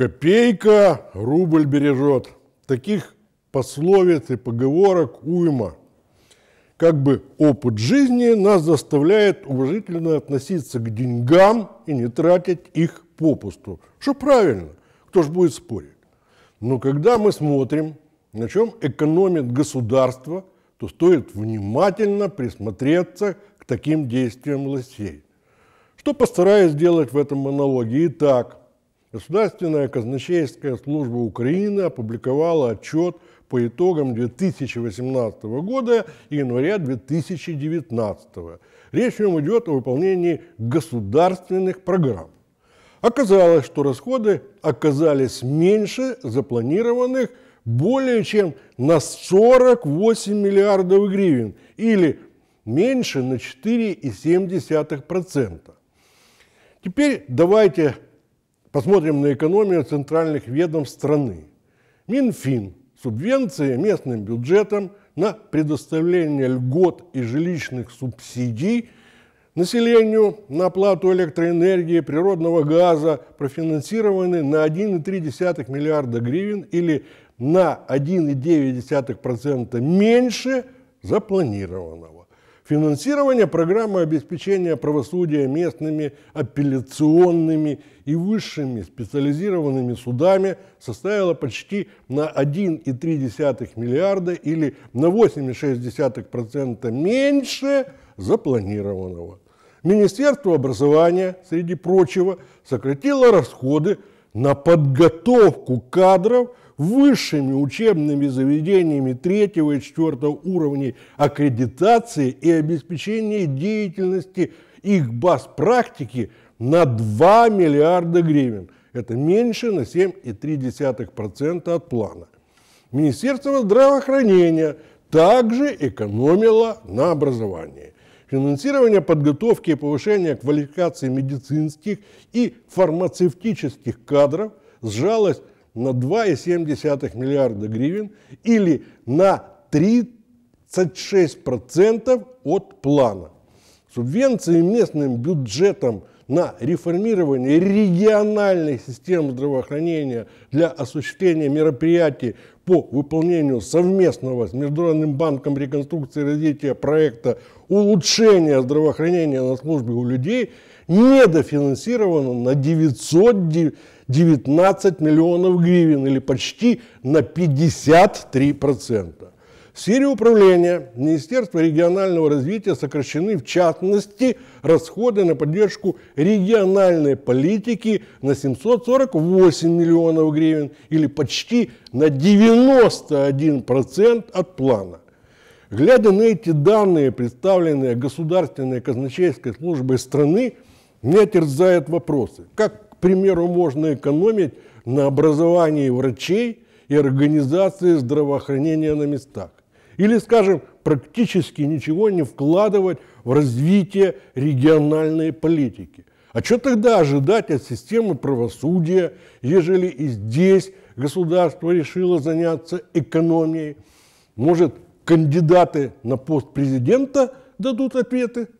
Копейка рубль бережет. Таких пословиц и поговорок уйма. Как бы опыт жизни нас заставляет уважительно относиться к деньгам и не тратить их попусту. Что правильно, кто же будет спорить. Но когда мы смотрим, на чем экономит государство, то стоит внимательно присмотреться к таким действиям властей. Что постараюсь сделать в этом монологе? Итак, Государственная казначейская служба Украины опубликовала отчет по итогам 2018 года и января 2019. Речь в нем идет о выполнении государственных программ. Оказалось, что расходы оказались меньше запланированных более чем на 48 миллиардов гривен или меньше на 4,7%. Теперь давайте Посмотрим на экономию центральных ведомств страны. Минфин – субвенции местным бюджетам на предоставление льгот и жилищных субсидий населению на оплату электроэнергии, природного газа профинансированы на 1,3 миллиарда гривен или на 1,9% меньше запланированного финансирование программы обеспечения правосудия местными апелляционными и высшими специализированными судами составило почти на 1,3 миллиарда или на 8,6% меньше запланированного. Министерство образования, среди прочего, сократило расходы на подготовку кадров высшими учебными заведениями третьего и четвертого уровней аккредитации и обеспечение деятельности их баз практики на 2 миллиарда гривен. Это меньше на 7,3% от плана. Министерство здравоохранения также экономило на образовании финансирование подготовки и повышения квалификации медицинских и фармацевтических кадров сжалось на 2,7 миллиарда гривен или на 36% от плана. Субвенции местным бюджетам на реформирование региональной системы здравоохранения для осуществления мероприятий по выполнению совместного с Международным банком реконструкции и развития проекта улучшения здравоохранения на службе у людей недофинансировано на 919 миллионов гривен или почти на 53%. процента сфере управления Министерства регионального развития сокращены в частности расходы на поддержку региональной политики на 748 миллионов гривен или почти на 91% от плана. Глядя на эти данные, представленные Государственной казначейской службой страны, меня терзают вопросы. Как, к примеру, можно экономить на образовании врачей и организации здравоохранения на местах? Или, скажем, практически ничего не вкладывать в развитие региональной политики. А что тогда ожидать от системы правосудия, ежели и здесь государство решило заняться экономией? Может, кандидаты на пост президента дадут ответы